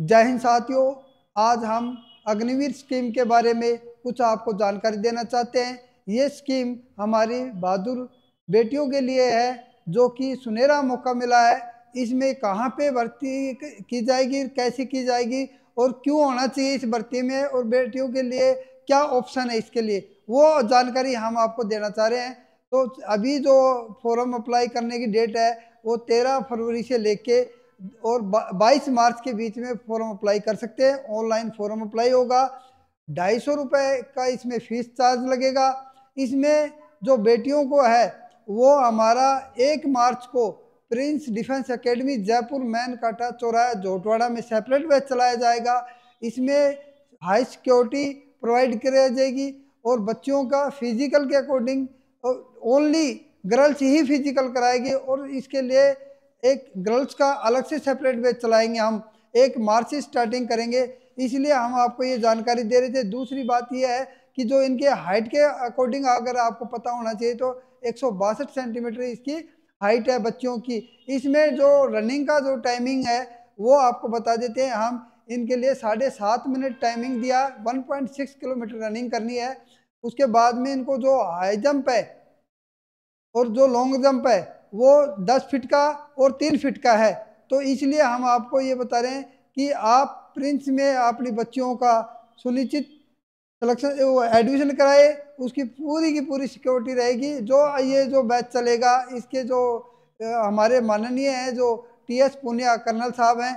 जय हिंद साथियों आज हम अग्निवीर स्कीम के बारे में कुछ आपको जानकारी देना चाहते हैं ये स्कीम हमारी बहादुर बेटियों के लिए है जो कि सुनहरा मौका मिला है इसमें कहाँ पे भर्ती की जाएगी कैसे की जाएगी और क्यों होना चाहिए इस भर्ती में और बेटियों के लिए क्या ऑप्शन है इसके लिए वो जानकारी हम आपको देना चाह रहे हैं तो अभी जो फॉर्म अप्लाई करने की डेट है वो तेरह फरवरी से लेके और 22 मार्च के बीच में फॉर्म अप्लाई कर सकते हैं ऑनलाइन फॉर्म अप्लाई होगा ढाई सौ रुपये का इसमें फीस चार्ज लगेगा इसमें जो बेटियों को है वो हमारा एक मार्च को prince defence academy Jaipur main काटा चौराया जोटवाड़ा में सेपरेट बैच चलाया जाएगा इसमें हाई सिक्योरिटी प्रोवाइड कराई जाएगी और बच्चों का फिजिकल के अकॉर्डिंग ओनली गर्ल्स ही फिजिकल कराएगी और इसके लिए एक गर्ल्स का अलग से सेपरेट बैच चलाएंगे हम एक मार्च से स्टार्टिंग करेंगे इसलिए हम आपको ये जानकारी दे रहे थे दूसरी बात यह है कि जो इनके हाइट के अकॉर्डिंग अगर आपको पता होना चाहिए तो एक सेंटीमीटर इसकी हाइट है बच्चियों की इसमें जो रनिंग का जो टाइमिंग है वो आपको बता देते हैं हम इनके लिए साढ़े सात मिनट टाइमिंग दिया 1.6 किलोमीटर रनिंग करनी है उसके बाद में इनको जो हाई जंप है और जो लॉन्ग जंप है वो दस फिट का और तीन फिट का है तो इसलिए हम आपको ये बता रहे हैं कि आप प्रिंस में अपनी बच्चियों का सुनिश्चित सलेक्शन वो एडमिशन कराए उसकी पूरी की पूरी सिक्योरिटी रहेगी जो ये जो बैच चलेगा इसके जो हमारे माननीय हैं जो टी एस पुनिया कर्नल साहब हैं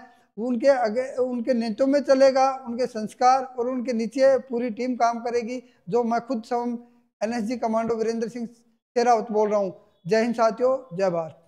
उनके अगे उनके नेतृत्व में चलेगा उनके संस्कार और उनके नीचे पूरी टीम काम करेगी जो मैं खुद स्वयं N S G commando Virendra Singh Sherawat बोल रहा हूँ जय हिंद साथियों जय भारत